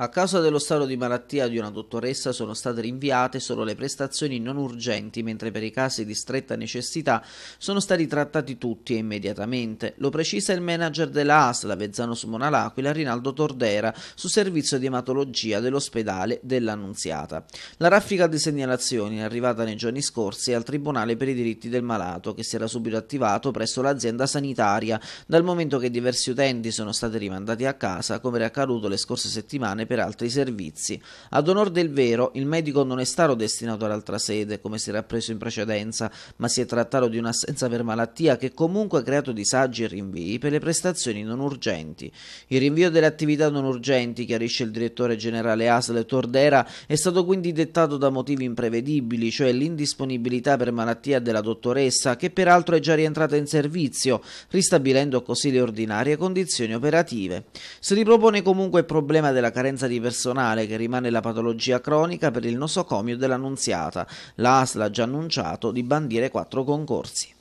A causa dello stato di malattia di una dottoressa sono state rinviate solo le prestazioni non urgenti, mentre per i casi di stretta necessità sono stati trattati tutti e immediatamente. Lo precisa il manager della AS, ASL Avezzano Sumona L'Aquila, Rinaldo Tordera, su servizio di ematologia dell'ospedale dell'Annunziata. La raffica di segnalazioni è arrivata nei giorni scorsi al Tribunale per i diritti del malato, che si era subito attivato presso l'azienda sanitaria, dal momento che diversi utenti sono stati rimandati a casa, come era accaduto le scorse settimane per altri servizi. Ad onor del vero, il medico non è stato destinato ad altra sede, come si era preso in precedenza, ma si è trattato di un'assenza per malattia che comunque ha creato disagi e rinvii per le prestazioni non urgenti. Il rinvio delle attività non urgenti, chiarisce il direttore generale Asle Tordera, è stato quindi dettato da motivi imprevedibili, cioè l'indisponibilità per malattia della dottoressa, che peraltro è già rientrata in servizio, ristabilendo così le ordinarie condizioni operative. Si ripropone comunque il problema della carenza carenza di personale che rimane la patologia cronica per il nosocomio dell'Annunziata. L'ASL ha già annunciato di bandire quattro concorsi.